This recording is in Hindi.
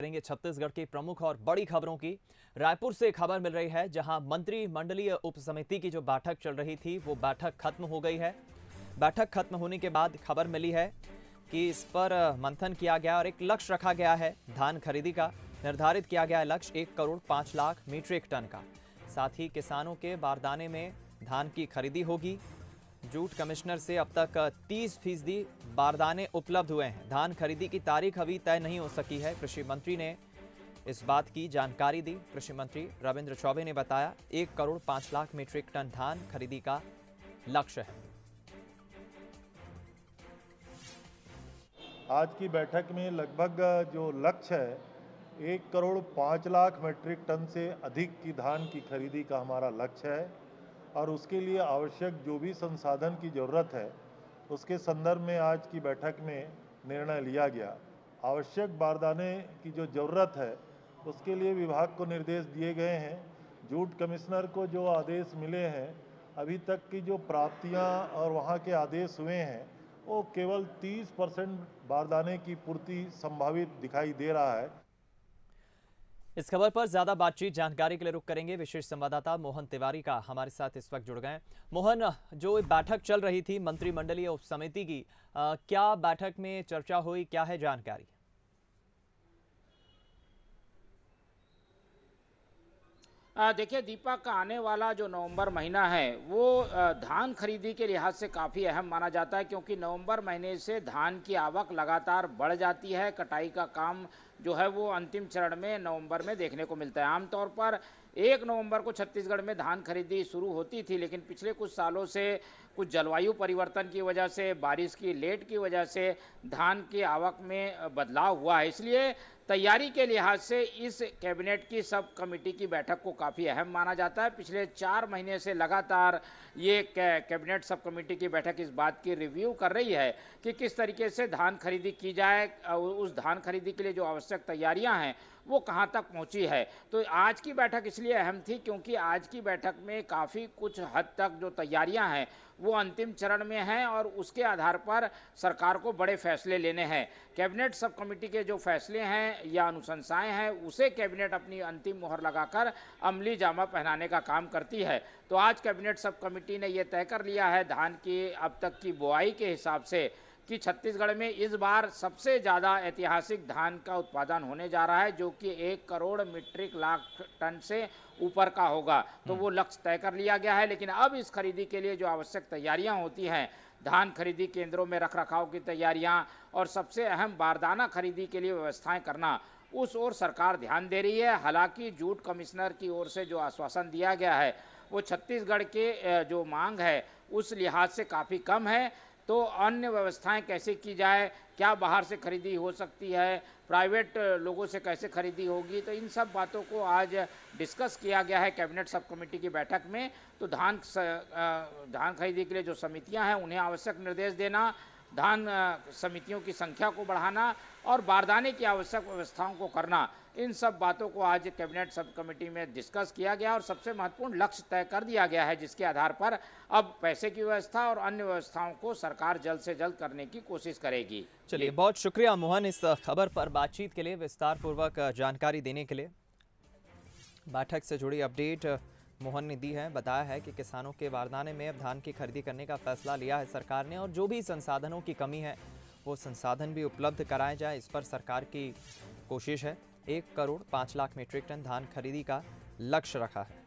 करेंगे छत्तीसगढ़ की प्रमुख और बड़ी खबरों की रायपुर से खबर मिल रही है जहां मंत्रिमंडलीय उप समिति की जो बैठक चल रही थी वो बैठक खत्म हो गई है बैठक खत्म होने के बाद खबर मिली है कि इस पर मंथन किया गया और एक लक्ष्य रखा गया है धान खरीदी का निर्धारित किया गया लक्ष्य एक करोड़ पांच लाख मीट्रिक टन का साथ ही किसानों के बारदाने में धान की खरीदी होगी जूट कमिश्नर से अब तक 30 फीसदी बारदाने उपलब्ध हुए हैं धान खरीदी की तारीख अभी तय नहीं हो सकी है कृषि मंत्री ने इस बात की जानकारी दी कृषि मंत्री रविंद्र चौबे ने बताया एक करोड़ पांच लाख मीट्रिक टन धान खरीदी का लक्ष्य है आज की बैठक में लगभग जो लक्ष्य है एक करोड़ पाँच लाख मीट्रिक टन से अधिक की धान की खरीदी का हमारा लक्ष्य है और उसके लिए आवश्यक जो भी संसाधन की ज़रूरत है उसके संदर्भ में आज की बैठक में निर्णय लिया गया आवश्यक बारदाने की जो ज़रूरत है उसके लिए विभाग को निर्देश दिए गए हैं जूट कमिश्नर को जो आदेश मिले हैं अभी तक की जो प्राप्तियां और वहां के आदेश हुए हैं वो केवल 30 परसेंट बारदाने की पूर्ति संभावित दिखाई दे रहा है इस खबर पर ज्यादा बातचीत जानकारी के लिए रुक करेंगे विशेष संवाददाता मोहन तिवारी का हमारे साथ इस वक्त जुड़ गए मोहन जो बैठक चल रही थी मंत्रिमंडलीय उप समिति की आ, क्या बैठक में चर्चा हुई क्या है जानकारी देखिए दीपक का आने वाला जो नवंबर महीना है वो धान खरीदी के लिहाज से काफ़ी अहम माना जाता है क्योंकि नवंबर महीने से धान की आवक लगातार बढ़ जाती है कटाई का काम जो है वो अंतिम चरण में नवंबर में देखने को मिलता है आमतौर पर एक नवंबर को छत्तीसगढ़ में धान खरीदी शुरू होती थी लेकिन पिछले कुछ सालों से कुछ जलवायु परिवर्तन की वजह से बारिश की लेट की वजह से धान की आवक में बदलाव हुआ है इसलिए तैयारी के लिहाज से इस कैबिनेट की सब कमेटी की बैठक को काफ़ी अहम माना जाता है पिछले चार महीने से लगातार ये कैबिनेट सब कमेटी की बैठक इस बात की रिव्यू कर रही है कि किस तरीके से धान खरीदी की जाए उस धान खरीदी के लिए जो आवश्यक तैयारियां हैं वो कहाँ तक पहुँची है तो आज की बैठक इसलिए अहम थी क्योंकि आज की बैठक में काफ़ी कुछ हद तक जो तैयारियाँ हैं वो अंतिम चरण में हैं और उसके आधार पर सरकार को बड़े फैसले लेने हैं कैबिनेट सब कमेटी के जो फैसले हैं या अनुशंसाएं हैं उसे कैबिनेट अपनी अंतिम मोहर लगाकर अमली जामा पहनाने का काम करती है तो आज कैबिनेट सब कमेटी ने यह तय कर लिया है धान की अब तक की बुआई के हिसाब से कि छत्तीसगढ़ में इस बार सबसे ज़्यादा ऐतिहासिक धान का उत्पादन होने जा रहा है जो कि एक करोड़ मीट्रिक लाख टन से ऊपर का होगा तो हम्म। वो लक्ष्य तय कर लिया गया है लेकिन अब इस खरीदी के लिए जो आवश्यक तैयारियां होती हैं धान खरीदी केंद्रों में रखरखाव की तैयारियां और सबसे अहम बारदाना खरीदी के लिए व्यवस्थाएँ करना उस ओर सरकार ध्यान दे रही है हालाँकि जूट कमिश्नर की ओर से जो आश्वासन दिया गया है वो छत्तीसगढ़ के जो मांग है उस लिहाज से काफ़ी कम है तो अन्य व्यवस्थाएं कैसे की जाए क्या बाहर से खरीदी हो सकती है प्राइवेट लोगों से कैसे खरीदी होगी तो इन सब बातों को आज डिस्कस किया गया है कैबिनेट सब कमेटी की बैठक में तो धान धान खरीदी के लिए जो समितियां हैं उन्हें आवश्यक निर्देश देना धान समितियों की संख्या को बढ़ाना और बारदाने की आवश्यक व्यवस्थाओं को करना इन सब बातों को आज कैबिनेट सब कमेटी में डिस्कस किया गया और सबसे महत्वपूर्ण लक्ष्य तय कर दिया गया है जिसके आधार पर अब पैसे की व्यवस्था और अन्य व्यवस्थाओं को सरकार जल्द से जल्द करने की कोशिश करेगी चलिए बहुत शुक्रिया मोहन इस खबर पर बातचीत के लिए विस्तार पूर्वक जानकारी देने के लिए बैठक से जुड़ी अपडेट मोहन ने दी है बताया है कि किसानों के वारदाने में अब धान की खरीदी करने का फैसला लिया है सरकार ने और जो भी संसाधनों की कमी है वो संसाधन भी उपलब्ध कराए जाए इस पर सरकार की कोशिश है एक करोड़ पाँच लाख मीट्रिक टन धान खरीदी का लक्ष्य रखा है